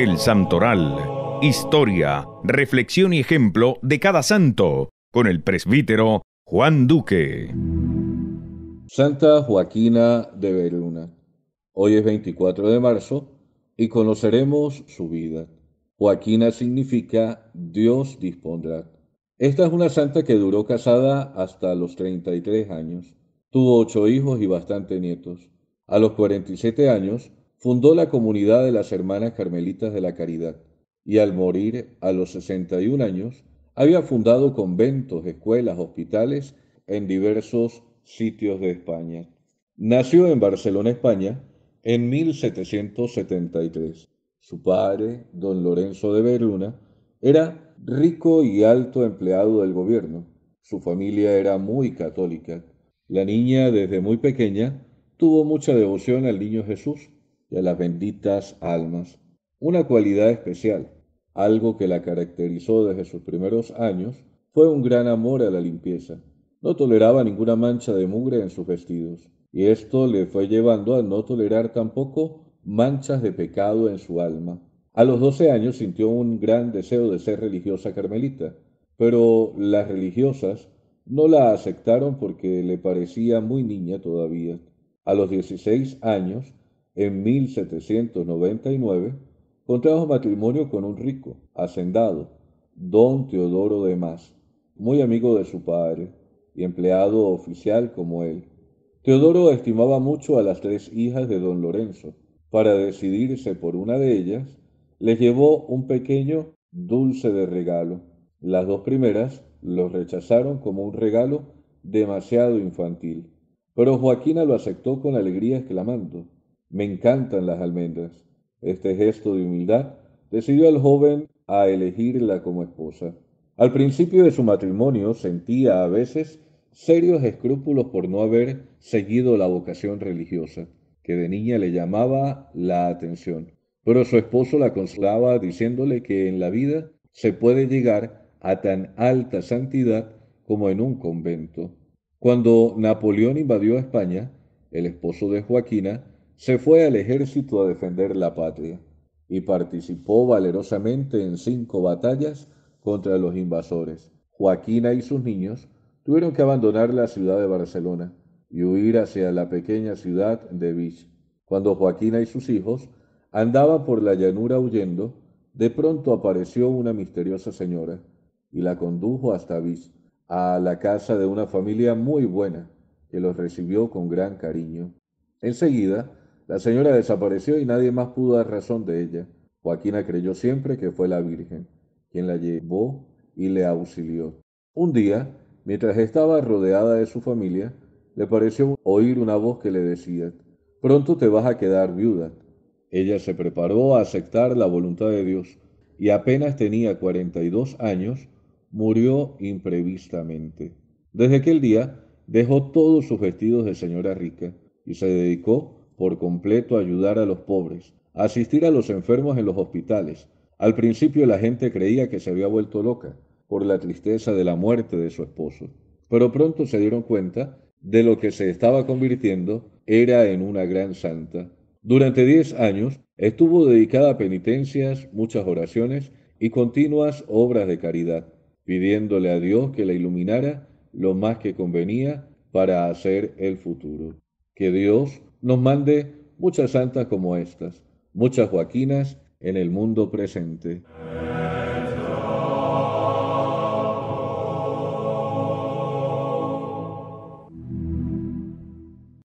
El Santoral. Historia, reflexión y ejemplo de cada santo, con el presbítero Juan Duque. Santa Joaquina de Veruna. Hoy es 24 de marzo y conoceremos su vida. Joaquina significa Dios dispondrá. Esta es una santa que duró casada hasta los 33 años. Tuvo ocho hijos y bastantes nietos. A los 47 años Fundó la comunidad de las Hermanas Carmelitas de la Caridad y al morir a los 61 años había fundado conventos, escuelas, hospitales en diversos sitios de España. Nació en Barcelona, España, en 1773. Su padre, don Lorenzo de Berluna, era rico y alto empleado del gobierno. Su familia era muy católica. La niña, desde muy pequeña, tuvo mucha devoción al niño Jesús y a las benditas almas, una cualidad especial, algo que la caracterizó desde sus primeros años, fue un gran amor a la limpieza. No toleraba ninguna mancha de mugre en sus vestidos, y esto le fue llevando a no tolerar tampoco manchas de pecado en su alma. A los doce años sintió un gran deseo de ser religiosa carmelita, pero las religiosas no la aceptaron porque le parecía muy niña todavía. A los dieciséis años en 1799, contrajo matrimonio con un rico, hacendado, don Teodoro de Mas, muy amigo de su padre y empleado oficial como él. Teodoro estimaba mucho a las tres hijas de don Lorenzo. Para decidirse por una de ellas, les llevó un pequeño dulce de regalo. Las dos primeras lo rechazaron como un regalo demasiado infantil, pero Joaquina lo aceptó con alegría exclamando, me encantan las almendras. Este gesto de humildad decidió al joven a elegirla como esposa. Al principio de su matrimonio sentía a veces serios escrúpulos por no haber seguido la vocación religiosa, que de niña le llamaba la atención. Pero su esposo la consolaba diciéndole que en la vida se puede llegar a tan alta santidad como en un convento. Cuando Napoleón invadió España, el esposo de Joaquina se fue al ejército a defender la patria y participó valerosamente en cinco batallas contra los invasores. Joaquina y sus niños tuvieron que abandonar la ciudad de Barcelona y huir hacia la pequeña ciudad de Vich. Cuando Joaquina y sus hijos andaban por la llanura huyendo, de pronto apareció una misteriosa señora y la condujo hasta Vich, a la casa de una familia muy buena, que los recibió con gran cariño. Enseguida, la señora desapareció y nadie más pudo dar razón de ella. Joaquina creyó siempre que fue la Virgen quien la llevó y le auxilió. Un día, mientras estaba rodeada de su familia, le pareció oír una voz que le decía, pronto te vas a quedar viuda. Ella se preparó a aceptar la voluntad de Dios y apenas tenía 42 años, murió imprevistamente. Desde aquel día dejó todos sus vestidos de señora rica y se dedicó por completo ayudar a los pobres, asistir a los enfermos en los hospitales. Al principio la gente creía que se había vuelto loca por la tristeza de la muerte de su esposo, pero pronto se dieron cuenta de lo que se estaba convirtiendo era en una gran santa. Durante diez años estuvo dedicada a penitencias, muchas oraciones y continuas obras de caridad, pidiéndole a Dios que la iluminara lo más que convenía para hacer el futuro. Que Dios nos mande muchas santas como estas, muchas Joaquinas en el mundo presente.